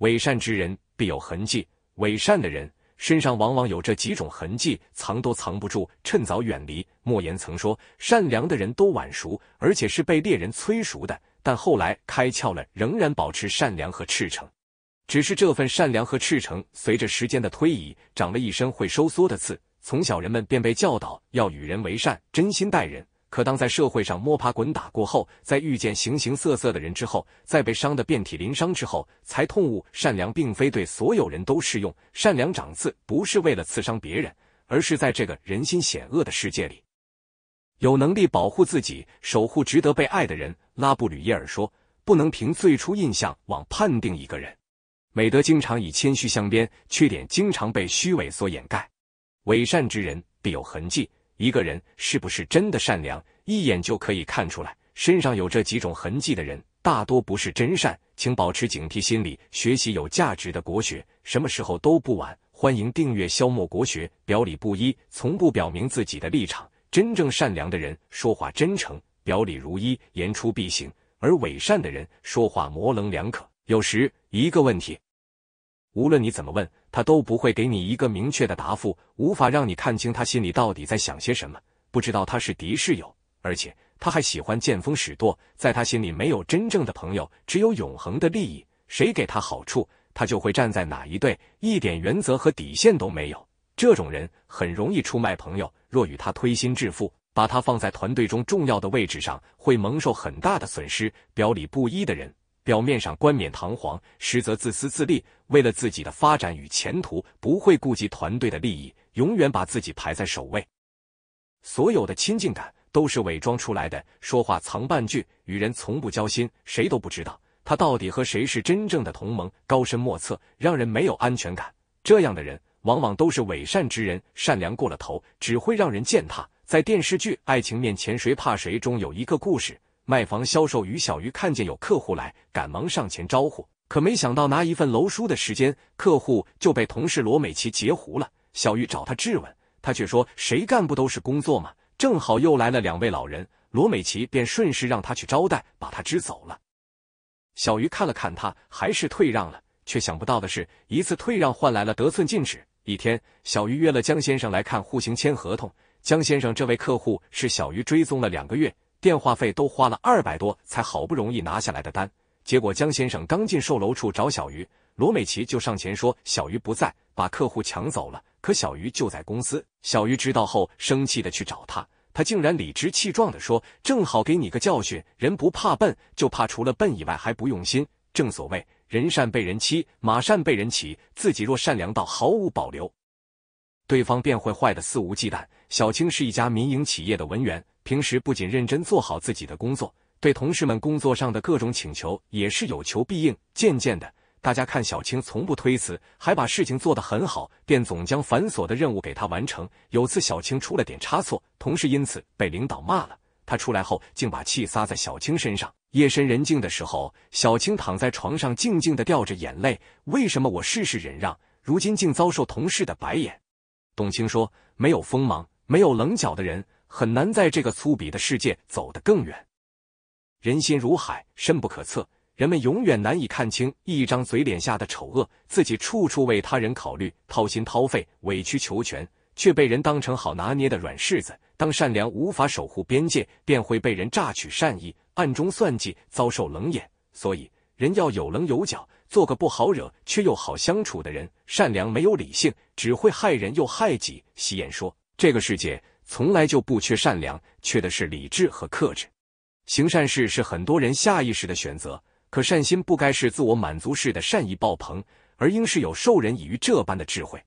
伪善之人必有痕迹，伪善的人身上往往有这几种痕迹，藏都藏不住，趁早远离。莫言曾说，善良的人都晚熟，而且是被猎人催熟的，但后来开窍了，仍然保持善良和赤诚，只是这份善良和赤诚随着时间的推移，长了一身会收缩的刺。从小人们便被教导要与人为善，真心待人。可当在社会上摸爬滚打过后，在遇见形形色色的人之后，在被伤得遍体鳞伤之后，才痛悟善良并非对所有人都适用，善良长刺不是为了刺伤别人，而是在这个人心险恶的世界里，有能力保护自己、守护值得被爱的人。拉布吕耶尔说：“不能凭最初印象往判定一个人，美德经常以谦虚相编，缺点经常被虚伪所掩盖，伪善之人必有痕迹。”一个人是不是真的善良，一眼就可以看出来。身上有这几种痕迹的人，大多不是真善，请保持警惕心理。学习有价值的国学，什么时候都不晚。欢迎订阅消磨国学。表里不一，从不表明自己的立场。真正善良的人，说话真诚，表里如一，言出必行；而伪善的人，说话模棱两可。有时一个问题。无论你怎么问，他都不会给你一个明确的答复，无法让你看清他心里到底在想些什么。不知道他是敌是友，而且他还喜欢见风使舵，在他心里没有真正的朋友，只有永恒的利益。谁给他好处，他就会站在哪一队，一点原则和底线都没有。这种人很容易出卖朋友。若与他推心置腹，把他放在团队中重要的位置上，会蒙受很大的损失。表里不一的人。表面上冠冕堂皇，实则自私自利。为了自己的发展与前途，不会顾及团队的利益，永远把自己排在首位。所有的亲近感都是伪装出来的，说话藏半句，与人从不交心，谁都不知道他到底和谁是真正的同盟。高深莫测，让人没有安全感。这样的人往往都是伪善之人，善良过了头，只会让人践踏。在电视剧《爱情面前谁怕谁》中有一个故事。卖房销售于小鱼看见有客户来，赶忙上前招呼，可没想到拿一份楼书的时间，客户就被同事罗美琪截胡了。小鱼找他质问，他却说：“谁干不都是工作吗？”正好又来了两位老人，罗美琪便顺势让他去招待，把他支走了。小鱼看了看他，还是退让了。却想不到的是，一次退让换来了得寸进尺。一天，小鱼约了江先生来看户型、签合同。江先生这位客户是小鱼追踪了两个月。电话费都花了二百多，才好不容易拿下来的单。结果江先生刚进售楼处找小鱼，罗美琪就上前说：“小鱼不在，把客户抢走了。”可小鱼就在公司。小鱼知道后，生气的去找他，他竟然理直气壮的说：“正好给你个教训，人不怕笨，就怕除了笨以外还不用心。”正所谓，人善被人欺，马善被人骑。自己若善良到毫无保留，对方便会坏的肆无忌惮。小青是一家民营企业的文员。平时不仅认真做好自己的工作，对同事们工作上的各种请求也是有求必应。渐渐的，大家看小青从不推辞，还把事情做得很好，便总将繁琐的任务给她完成。有次小青出了点差错，同事因此被领导骂了。他出来后竟把气撒在小青身上。夜深人静的时候，小青躺在床上，静静地掉着眼泪。为什么我事事忍让，如今竟遭受同事的白眼？董卿说：“没有锋芒、没有棱角的人。”很难在这个粗鄙的世界走得更远。人心如海，深不可测，人们永远难以看清一张嘴脸下的丑恶。自己处处为他人考虑，掏心掏肺，委曲求全，却被人当成好拿捏的软柿子。当善良无法守护边界，便会被人榨取善意，暗中算计，遭受冷眼。所以，人要有棱有角，做个不好惹却又好相处的人。善良没有理性，只会害人又害己。西言说，这个世界。从来就不缺善良，缺的是理智和克制。行善事是很多人下意识的选择，可善心不该是自我满足式的善意爆棚，而应是有授人以渔这般的智慧。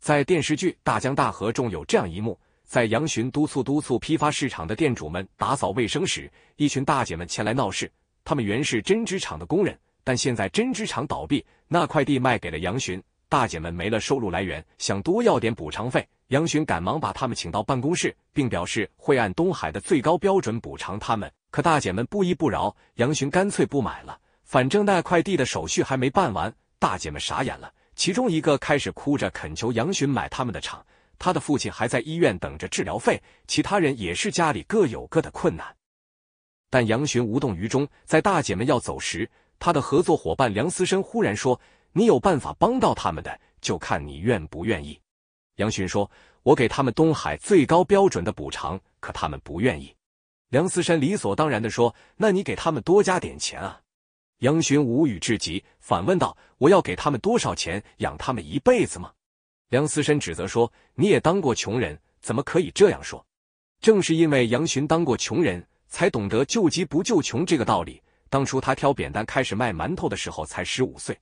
在电视剧《大江大河》中有这样一幕：在杨巡督促督促批发市场的店主们打扫卫生时，一群大姐们前来闹事。她们原是针织厂的工人，但现在针织厂倒闭，那块地卖给了杨巡。大姐们没了收入来源，想多要点补偿费。杨巡赶忙把他们请到办公室，并表示会按东海的最高标准补偿他们。可大姐们不依不饶，杨巡干脆不买了，反正那块地的手续还没办完。大姐们傻眼了，其中一个开始哭着恳求杨巡买他们的厂，他的父亲还在医院等着治疗费，其他人也是家里各有各的困难。但杨巡无动于衷。在大姐们要走时，他的合作伙伴梁思申忽然说。你有办法帮到他们的，就看你愿不愿意。杨巡说：“我给他们东海最高标准的补偿，可他们不愿意。”梁思山理所当然的说：“那你给他们多加点钱啊！”杨巡无语至极，反问道：“我要给他们多少钱养他们一辈子吗？”梁思山指责说：“你也当过穷人，怎么可以这样说？”正是因为杨巡当过穷人，才懂得救急不救穷这个道理。当初他挑扁担开始卖馒头的时候，才十五岁。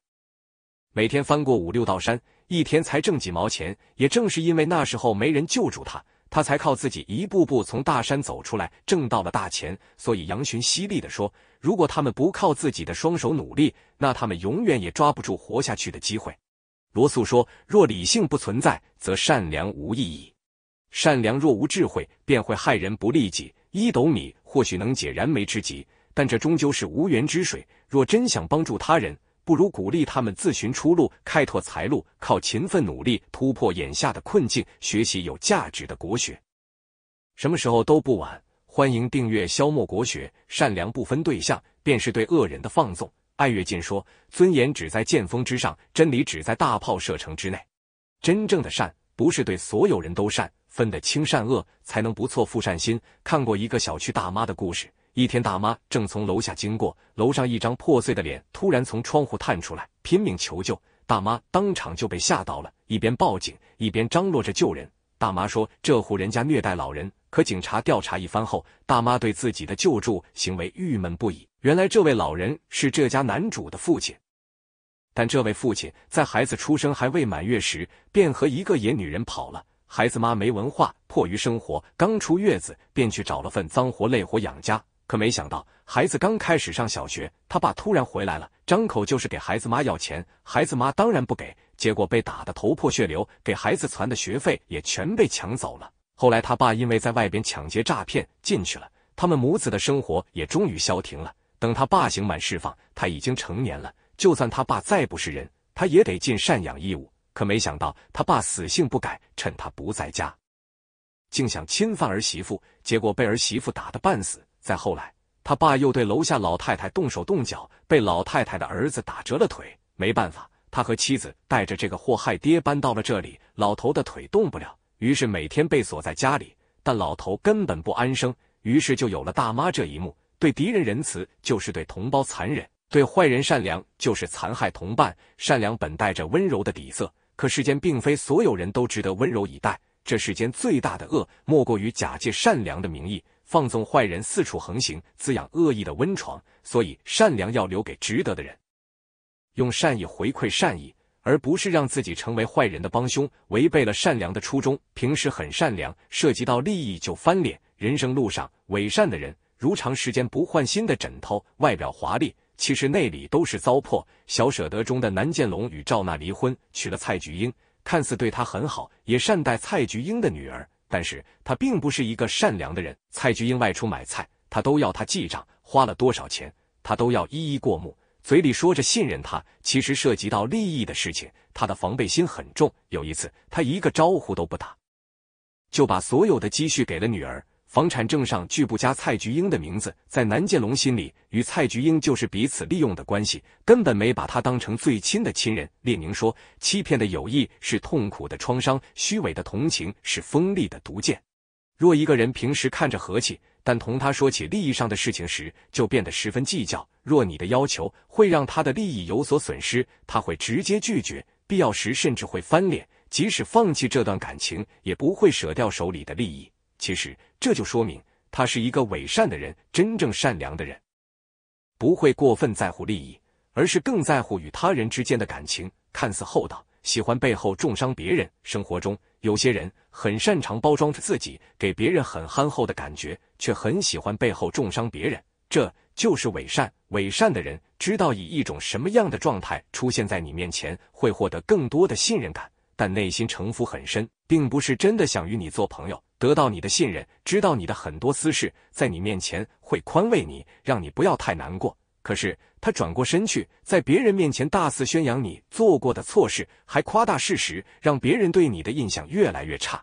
每天翻过五六道山，一天才挣几毛钱。也正是因为那时候没人救助他，他才靠自己一步步从大山走出来，挣到了大钱。所以杨群犀利的说：“如果他们不靠自己的双手努力，那他们永远也抓不住活下去的机会。”罗素说：“若理性不存在，则善良无意义；善良若无智慧，便会害人不利己。一斗米或许能解燃眉之急，但这终究是无源之水。若真想帮助他人，”不如鼓励他们自寻出路，开拓财路，靠勤奋努力突破眼下的困境。学习有价值的国学，什么时候都不晚。欢迎订阅《消磨国学》。善良不分对象，便是对恶人的放纵。艾跃进说：“尊严只在剑锋之上，真理只在大炮射程之内。”真正的善，不是对所有人都善，分得清善恶，才能不错付善心。看过一个小区大妈的故事。一天，大妈正从楼下经过，楼上一张破碎的脸突然从窗户探出来，拼命求救。大妈当场就被吓到了，一边报警，一边张罗着救人。大妈说：“这户人家虐待老人。”可警察调查一番后，大妈对自己的救助行为郁闷不已。原来，这位老人是这家男主的父亲，但这位父亲在孩子出生还未满月时，便和一个野女人跑了。孩子妈没文化，迫于生活，刚出月子便去找了份脏活累活养家。可没想到，孩子刚开始上小学，他爸突然回来了，张口就是给孩子妈要钱，孩子妈当然不给，结果被打得头破血流，给孩子攒的学费也全被抢走了。后来他爸因为在外边抢劫诈骗进去了，他们母子的生活也终于消停了。等他爸刑满释放，他已经成年了，就算他爸再不是人，他也得尽赡养义务。可没想到，他爸死性不改，趁他不在家，竟想侵犯儿媳妇，结果被儿媳妇打得半死。再后来，他爸又对楼下老太太动手动脚，被老太太的儿子打折了腿。没办法，他和妻子带着这个祸害爹搬到了这里。老头的腿动不了，于是每天被锁在家里。但老头根本不安生，于是就有了大妈这一幕。对敌人仁慈，就是对同胞残忍；对坏人善良，就是残害同伴。善良本带着温柔的底色，可世间并非所有人都值得温柔以待。这世间最大的恶，莫过于假借善良的名义。放纵坏人四处横行，滋养恶意的温床。所以，善良要留给值得的人，用善意回馈善意，而不是让自己成为坏人的帮凶，违背了善良的初衷。平时很善良，涉及到利益就翻脸。人生路上，伪善的人如长时间不换新的枕头，外表华丽，其实内里都是糟粕。小舍得中的南建龙与赵娜离婚，娶了蔡菊英，看似对她很好，也善待蔡菊英的女儿。但是他并不是一个善良的人。蔡菊英外出买菜，他都要他记账，花了多少钱，他都要一一过目。嘴里说着信任他，其实涉及到利益的事情，他的防备心很重。有一次，他一个招呼都不打，就把所有的积蓄给了女儿。房产证上拒不加蔡菊英的名字，在南建龙心里，与蔡菊英就是彼此利用的关系，根本没把他当成最亲的亲人。列宁说：“欺骗的友谊是痛苦的创伤，虚伪的同情是锋利的毒箭。若一个人平时看着和气，但同他说起利益上的事情时，就变得十分计较。若你的要求会让他的利益有所损失，他会直接拒绝，必要时甚至会翻脸。即使放弃这段感情，也不会舍掉手里的利益。其实，这就说明他是一个伪善的人。真正善良的人，不会过分在乎利益，而是更在乎与他人之间的感情。看似厚道，喜欢背后重伤别人。生活中，有些人很擅长包装自己，给别人很憨厚的感觉，却很喜欢背后重伤别人。这就是伪善。伪善的人知道以一种什么样的状态出现在你面前会获得更多的信任感，但内心城府很深，并不是真的想与你做朋友。得到你的信任，知道你的很多私事，在你面前会宽慰你，让你不要太难过。可是他转过身去，在别人面前大肆宣扬你做过的错事，还夸大事实，让别人对你的印象越来越差。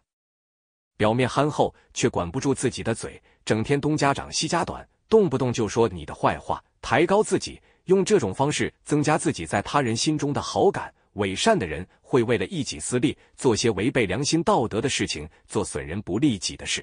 表面憨厚，却管不住自己的嘴，整天东家长西家短，动不动就说你的坏话，抬高自己，用这种方式增加自己在他人心中的好感。伪善的人。会为了一己私利，做些违背良心、道德的事情，做损人不利己的事。